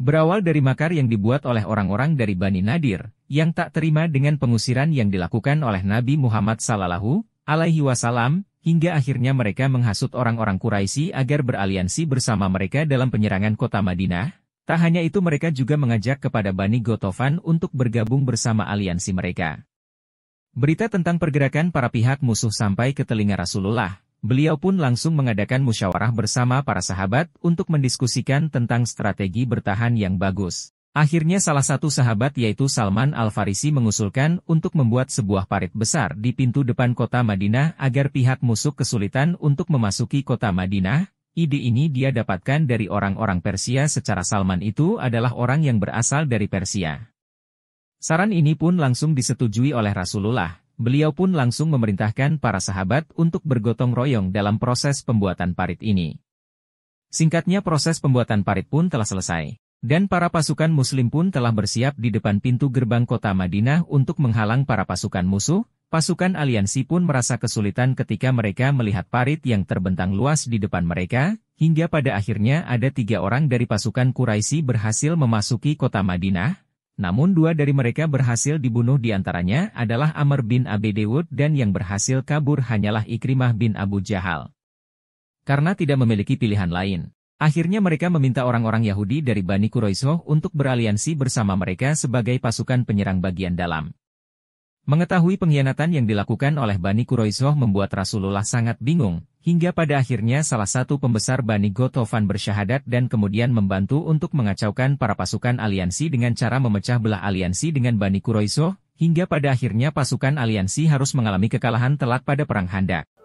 Berawal dari makar yang dibuat oleh orang-orang dari Bani Nadir, yang tak terima dengan pengusiran yang dilakukan oleh Nabi Muhammad Sallallahu Alaihi Wasallam, hingga akhirnya mereka menghasut orang-orang Quraisy agar beraliansi bersama mereka dalam penyerangan kota Madinah. Tak hanya itu mereka juga mengajak kepada Bani Gotofan untuk bergabung bersama aliansi mereka. Berita tentang pergerakan para pihak musuh sampai ke telinga Rasulullah Beliau pun langsung mengadakan musyawarah bersama para sahabat untuk mendiskusikan tentang strategi bertahan yang bagus. Akhirnya salah satu sahabat yaitu Salman Al-Farisi mengusulkan untuk membuat sebuah parit besar di pintu depan kota Madinah agar pihak musuh kesulitan untuk memasuki kota Madinah. Ide ini dia dapatkan dari orang-orang Persia secara Salman itu adalah orang yang berasal dari Persia. Saran ini pun langsung disetujui oleh Rasulullah beliau pun langsung memerintahkan para sahabat untuk bergotong royong dalam proses pembuatan parit ini. Singkatnya proses pembuatan parit pun telah selesai, dan para pasukan muslim pun telah bersiap di depan pintu gerbang kota Madinah untuk menghalang para pasukan musuh, pasukan aliansi pun merasa kesulitan ketika mereka melihat parit yang terbentang luas di depan mereka, hingga pada akhirnya ada tiga orang dari pasukan Quraisy berhasil memasuki kota Madinah, namun dua dari mereka berhasil dibunuh di antaranya adalah Amr bin Abi dan yang berhasil kabur hanyalah Ikrimah bin Abu Jahal. Karena tidak memiliki pilihan lain, akhirnya mereka meminta orang-orang Yahudi dari Bani Quraisyah untuk beraliansi bersama mereka sebagai pasukan penyerang bagian dalam. Mengetahui pengkhianatan yang dilakukan oleh Bani Quraisyah membuat Rasulullah sangat bingung, Hingga pada akhirnya salah satu pembesar Bani Gotovan bersyahadat dan kemudian membantu untuk mengacaukan para pasukan aliansi dengan cara memecah belah aliansi dengan Bani Kuroiso, hingga pada akhirnya pasukan aliansi harus mengalami kekalahan telak pada Perang Handak.